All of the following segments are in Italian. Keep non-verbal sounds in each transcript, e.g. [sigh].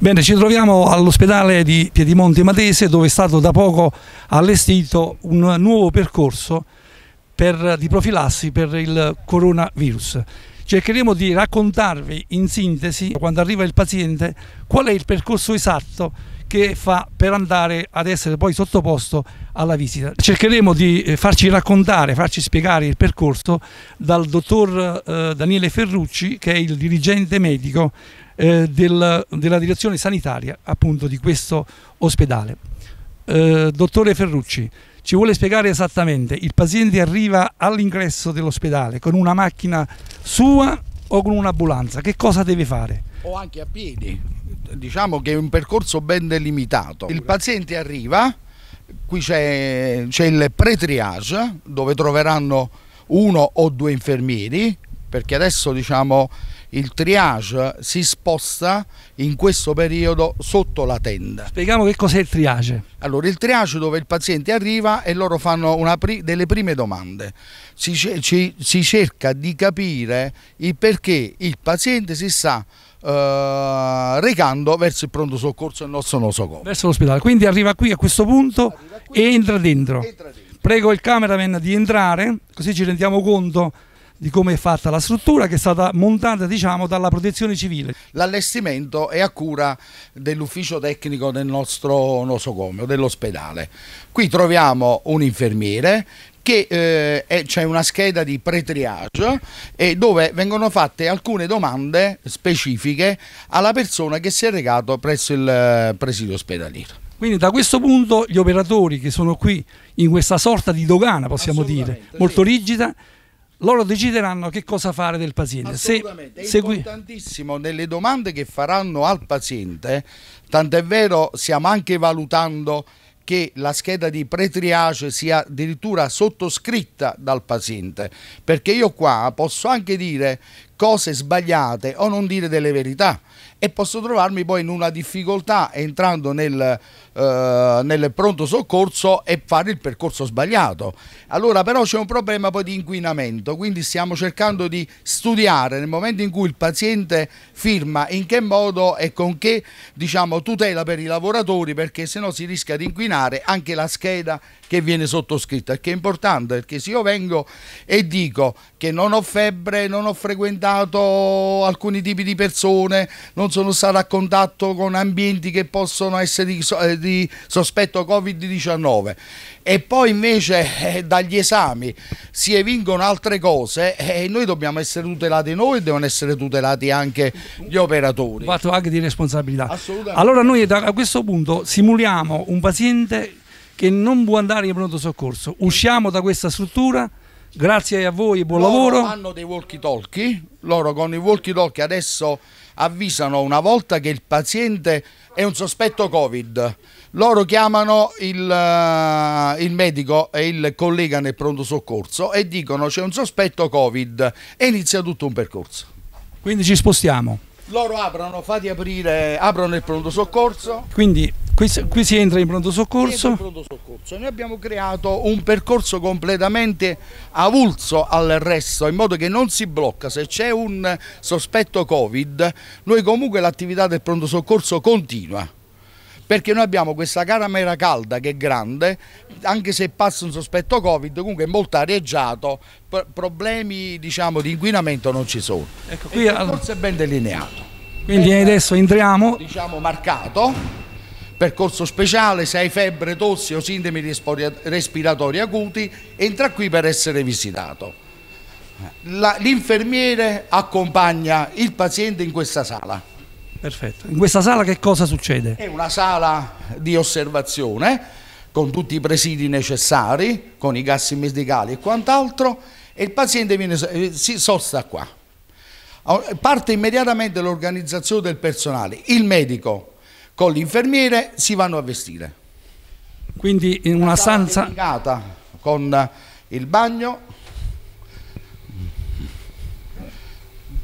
Bene, ci troviamo all'ospedale di Piedimonte Matese dove è stato da poco allestito un nuovo percorso per, di profilassi per il coronavirus. Cercheremo di raccontarvi in sintesi, quando arriva il paziente, qual è il percorso esatto che fa per andare ad essere poi sottoposto alla visita. Cercheremo di eh, farci raccontare, farci spiegare il percorso dal dottor eh, Daniele Ferrucci che è il dirigente medico eh, della direzione sanitaria appunto di questo ospedale. dottore Ferrucci, ci vuole spiegare esattamente, il paziente arriva all'ingresso dell'ospedale con una macchina sua o con un'ambulanza? Che cosa deve fare? O anche a piedi, diciamo che è un percorso ben delimitato. Il paziente arriva, qui c'è il pre-triage dove troveranno uno o due infermieri perché adesso diciamo, il triage si sposta in questo periodo sotto la tenda. Spieghiamo che cos'è il triage. Allora, il triage dove il paziente arriva e loro fanno pri delle prime domande. Si, ci, si, cerca di capire il perché il paziente si sta eh, recando verso il pronto soccorso del nostro nosocomio. Verso l'ospedale, quindi arriva qui a questo punto qui, e entra dentro. entra dentro. Prego il cameraman di entrare, così ci rendiamo conto di come è fatta la struttura che è stata montata diciamo, dalla protezione civile. L'allestimento è a cura dell'ufficio tecnico del nostro nosocomio, dell'ospedale. Qui troviamo un infermiere che eh, c'è una scheda di pre-triage eh, dove vengono fatte alcune domande specifiche alla persona che si è recato presso il eh, presidio ospedaliero. Quindi da questo punto gli operatori che sono qui in questa sorta di dogana, possiamo dire, molto sì. rigida, loro decideranno che cosa fare del paziente. Se, è segui... importantissimo nelle domande che faranno al paziente, tant'è vero stiamo anche valutando che la scheda di pretriace sia addirittura sottoscritta dal paziente, perché io qua posso anche dire cose sbagliate o non dire delle verità e posso trovarmi poi in una difficoltà entrando nel, eh, nel pronto soccorso e fare il percorso sbagliato. Allora però c'è un problema poi di inquinamento, quindi stiamo cercando di studiare nel momento in cui il paziente firma in che modo e con che diciamo, tutela per i lavoratori perché se no si rischia di inquinare anche la scheda che viene sottoscritta, perché è importante, perché se io vengo e dico che non ho febbre, non ho frequentato alcuni tipi di persone, non sono stato a contatto con ambienti che possono essere di, eh, di sospetto Covid-19 e poi invece eh, dagli esami si evincono altre cose eh, e eh, noi dobbiamo essere tutelati noi e devono essere tutelati anche gli operatori. Un fatto anche di responsabilità. Assolutamente. Allora noi da questo punto simuliamo un paziente che non può andare in pronto soccorso. Usciamo da questa struttura. Grazie a voi, buon loro lavoro. Hanno dei walkie talkie, loro con i walkie talkie adesso avvisano una volta che il paziente è un sospetto Covid. Loro chiamano il, uh, il medico e il collega nel pronto soccorso e dicono c'è un sospetto Covid e inizia tutto un percorso. Quindi ci spostiamo. Loro aprono, fate aprire, aprono il pronto soccorso. Quindi Qui, qui si entra in pronto soccorso? In pronto soccorso. Noi abbiamo creato un percorso completamente avulso al resto, in modo che non si blocca. Se c'è un sospetto Covid, noi comunque l'attività del pronto soccorso continua perché noi abbiamo questa caramera calda che è grande, anche se passa un sospetto Covid, comunque è molto areggiato, problemi diciamo, di inquinamento non ci sono. Ecco, qui e il percorso è ben delineato. Quindi ben, adesso entriamo. Diciamo marcato percorso speciale, se hai febbre, tossi o sintomi respiratori acuti, entra qui per essere visitato. l'infermiere accompagna il paziente in questa sala. Perfetto. In questa sala che cosa succede? È una sala di osservazione con tutti i presidi necessari, con i gas medicali e quant'altro, e il paziente viene, eh, si sosta qua. Parte immediatamente l'organizzazione del personale. Il medico con l'infermiere si vanno a vestire. Quindi in una stanza... Dedicata, con il bagno.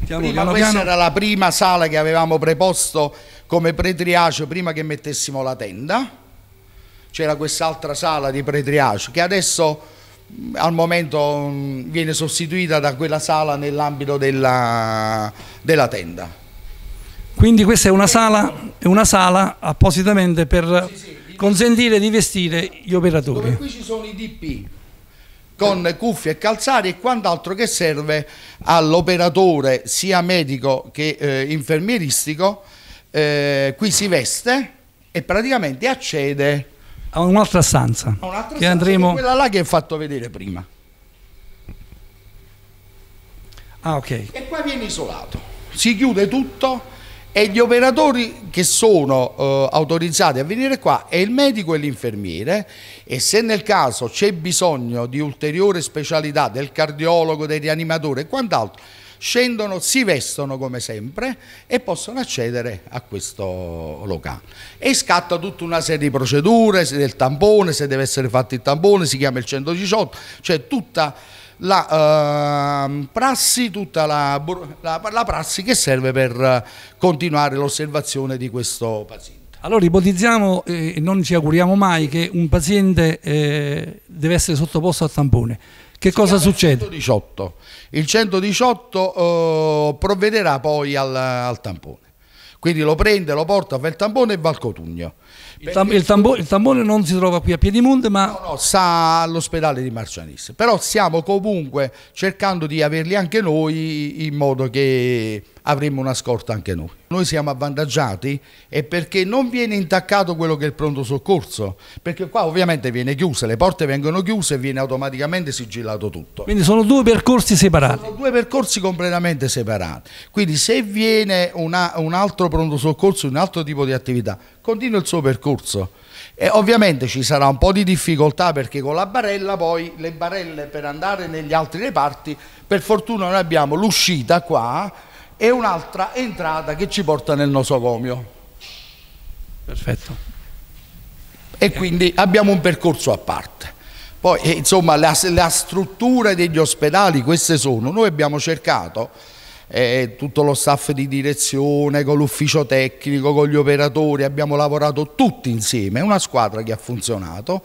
Diciamo prima, piano questa piano. era la prima sala che avevamo preposto come pretriacio prima che mettessimo la tenda. C'era quest'altra sala di pretriacio che adesso mm, al momento mm, viene sostituita da quella sala nell'ambito della, della tenda. Quindi questa è una sala, è una sala appositamente per consentire di vestire gli operatori. Dove qui ci sono i DP con cuffie e calzari e quant'altro che serve all'operatore sia medico che eh, infermieristico. Eh, qui si veste e praticamente accede a un'altra stanza. A un'altra stanza andremo... quella là che ho fatto vedere prima. Ah, ok. E qua viene isolato. Si chiude tutto e gli operatori che sono eh, autorizzati a venire qua è il medico e l'infermiere e se nel caso c'è bisogno di ulteriore specialità del cardiologo, del rianimatore e quant'altro, scendono, si vestono come sempre e possono accedere a questo locale. E scatta tutta una serie di procedure, se del tampone, se deve essere fatto il tampone, si chiama il 118, cioè tutta la, eh, prassi, tutta la, la, la prassi che serve per eh, continuare l'osservazione di questo paziente. Allora ipotizziamo, eh, non ci auguriamo mai, che un paziente eh, deve essere sottoposto a tampone. Che si cosa succede? 118. Il 118 eh, provvederà poi al, al tampone. Quindi lo prende, lo porta, fa il tampone e va al Cotugno. Il, tam il, tambo il, tampone non si trova qui a Piedimonte, ma... No, no, sta all'ospedale di Marcianisse. Però stiamo comunque cercando di averli anche noi in modo che avremo una scorta anche noi. Noi siamo avvantaggiati è perché non viene intaccato quello che è il pronto soccorso, perché qua ovviamente viene chiusa, le porte vengono chiuse e viene automaticamente sigillato tutto. Quindi sono due percorsi separati. Sono due percorsi completamente separati. Quindi se viene una, un altro pronto soccorso, un altro tipo di attività, continua il suo percorso. E ovviamente ci sarà un po' di difficoltà perché con la barella poi le barelle per andare negli altri reparti, per fortuna noi abbiamo l'uscita qua e un'altra entrata che ci porta nel nosocomio. Perfetto. E quindi abbiamo un percorso a parte. Poi, eh, insomma, la, la struttura degli ospedali, queste sono. Noi abbiamo cercato, eh, tutto lo staff di direzione, con l'ufficio tecnico, con gli operatori, abbiamo lavorato tutti insieme, è una squadra che ha funzionato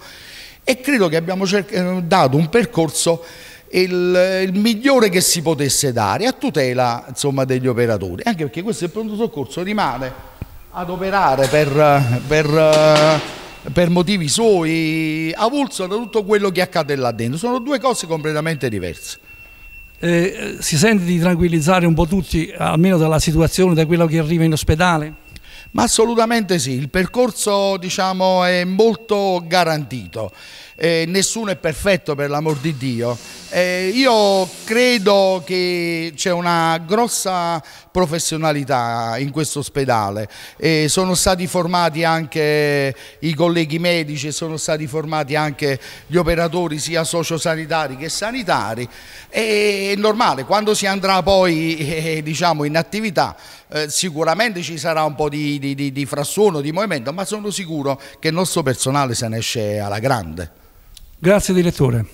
e credo che abbiamo eh, dato un percorso il, il, migliore che si potesse dare a tutela insomma, degli operatori, anche perché questo è il pronto soccorso rimane ad operare per, per, per motivi suoi, avulso da tutto quello che accade là dentro. Sono due cose completamente diverse. Eh, si sente di tranquillizzare un po' tutti, almeno dalla situazione, da quello che arriva in ospedale? Ma assolutamente sì, il percorso diciamo, è molto garantito, eh, nessuno è perfetto per l'amor di Dio. Eh, io credo che c'è una grossa professionalità in questo ospedale, eh, sono stati formati anche i colleghi medici, sono stati formati anche gli operatori sia sociosanitari che sanitari, è normale, quando si andrà poi [laughs] eh, diciamo, in attività eh, sicuramente ci sarà un po' di, di, di, di frassuono, di movimento, ma sono sicuro che il nostro personale se ne esce alla grande. Grazie direttore.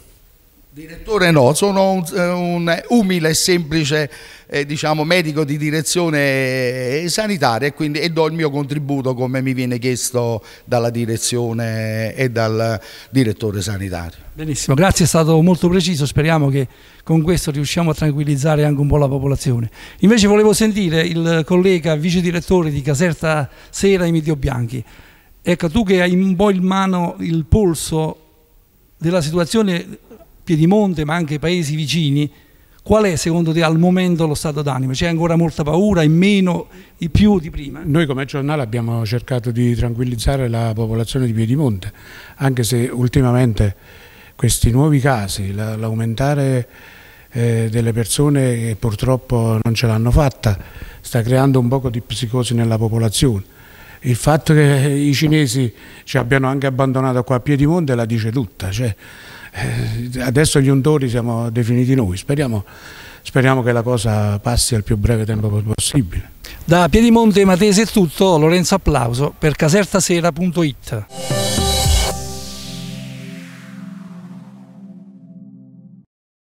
Direttore no, sono un, un umile e semplice eh, diciamo, medico di direzione eh, sanitaria e, quindi, e do il mio contributo come mi viene chiesto dalla direzione eh, e dal direttore sanitario. Benissimo, grazie, è stato molto preciso, speriamo che con questo riusciamo a tranquillizzare anche un po' la popolazione. Invece volevo sentire il collega vice direttore di Caserta Sera Emilio Bianchi. Ecco, tu che hai un po' in mano il polso della situazione Piedimonte, ma anche i paesi vicini, Qual è secondo te al momento lo stato d'animo? C'è ancora molta paura, in meno, in più di prima? Noi come giornale abbiamo cercato di tranquillizzare la popolazione di Piedimonte, anche se ultimamente questi nuovi casi, l'aumentare eh, delle persone che purtroppo non ce l'hanno fatta, sta creando un poco di psicosi nella popolazione il fatto che i cinesi ci abbiano anche abbandonato qua a Piedimonte la dice tutta. Cioè, eh, adesso gli untori siamo definiti noi, speriamo, speriamo che la cosa passi al più breve tempo possibile. Da Piedimonte Matese è tutto, Lorenzo Applauso per casertasera.it.